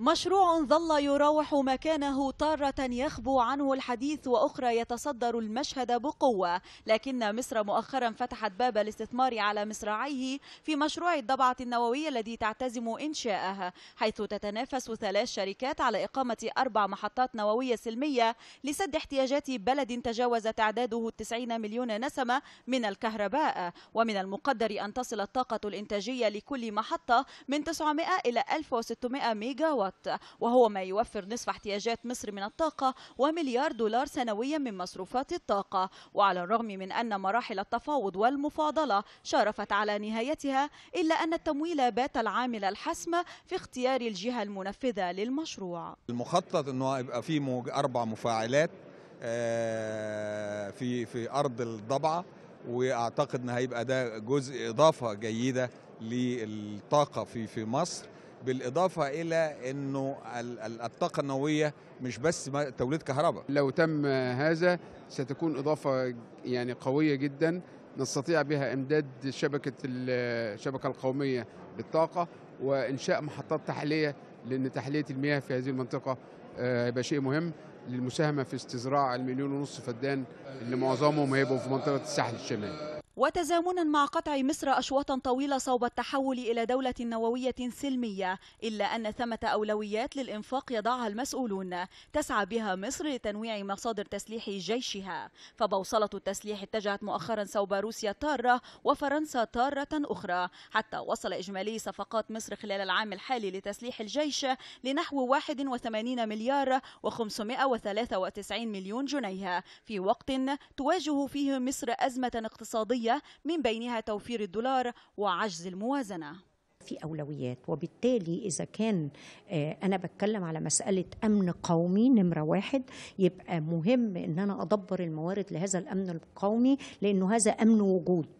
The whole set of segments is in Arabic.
مشروع ظل يراوح مكانه تارة يخبو عنه الحديث وأخرى يتصدر المشهد بقوة لكن مصر مؤخرا فتحت باب الاستثمار على مصراعيه في مشروع الضبعة النووية الذي تعتزم إنشاءها حيث تتنافس ثلاث شركات على إقامة أربع محطات نووية سلمية لسد احتياجات بلد تجاوز تعداده 90 مليون نسمة من الكهرباء ومن المقدر أن تصل الطاقة الإنتاجية لكل محطة من 900 إلى 1600 ميجا وات السيارات وهو ما يوفر نصف احتياجات مصر من الطاقة ومليار دولار سنويا من مصروفات الطاقة وعلى الرغم من أن مراحل التفاوض والمفاضلة شارفت على نهايتها إلا أن التمويل بات العامل الحسم في اختيار الجهة المنفذة للمشروع المخطط أنه يبقى فيه أربع مفاعلات آه، في في أرض الضبعة واعتقد ان هيبقى ده جزء اضافه جيده للطاقه في في مصر بالاضافه الى انه الطاقه النوويه مش بس توليد كهرباء لو تم هذا ستكون اضافه يعني قويه جدا نستطيع بها امداد شبكه الشبكه القوميه للطاقه وانشاء محطات تحليه لان تحليه المياه في هذه المنطقه آه، هيبقى شيء مهم للمساهمه في استزراع المليون ونصف فدان اللي معظمهم هيبقوا في منطقه الساحل الشمالي وتزامنا مع قطع مصر أشواطا طويلة صوب التحول إلى دولة نووية سلمية إلا أن ثمة أولويات للإنفاق يضعها المسؤولون تسعى بها مصر لتنويع مصادر تسليح جيشها فبوصلة التسليح اتجهت مؤخرا صوب روسيا تارة وفرنسا تارة أخرى حتى وصل إجمالي صفقات مصر خلال العام الحالي لتسليح الجيش لنحو 81 مليار و593 مليون جنيه في وقت تواجه فيه مصر أزمة اقتصادية الدولية من بينها توفير الدولار وعجز الموازنة في أولويات وبالتالي إذا كان آه، أنا بتكلم على مسألة أمن قومي نمرة واحد يبقى مهم أن أنا أدبر الموارد لهذا الأمن القومي لأنه هذا أمن وجود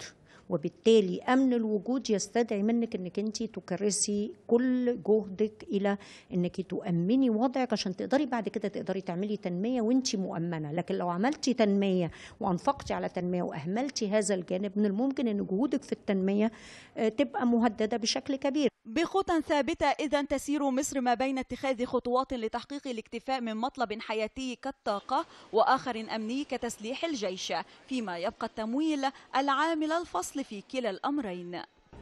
وبالتالي امن الوجود يستدعي منك انك انت تكرسي كل جهدك الى انك تؤمني وضعك عشان تقدري بعد كده تقدري تعملي تنميه وانت مؤمنه لكن لو عملتي تنميه وانفقتي على تنميه واهملتي هذا الجانب من الممكن ان جهودك في التنميه آه، تبقى مهدده بشكل كبير بخطى ثابتة إذا تسير مصر ما بين اتخاذ خطوات لتحقيق الاكتفاء من مطلب حياتي كالطاقة وآخر أمني كتسليح الجيش فيما يبقى التمويل العامل الفصل في كلا الأمرين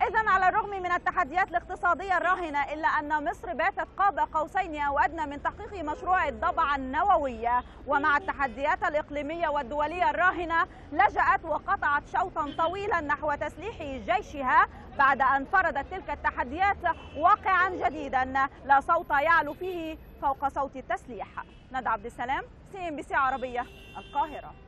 إذا على الرغم من التحديات الاقتصادية الراهنة إلا أن مصر باتت قاب قوسين أو أدنى من تحقيق مشروع الضبعة النووية ومع التحديات الإقليمية والدولية الراهنة لجأت وقطعت شوطا طويلا نحو تسليح جيشها بعد أن فرضت تلك التحديات واقعا جديدا لا صوت يعلو فيه فوق صوت التسليح ندى عبد السلام سي ام بي سي عربية القاهرة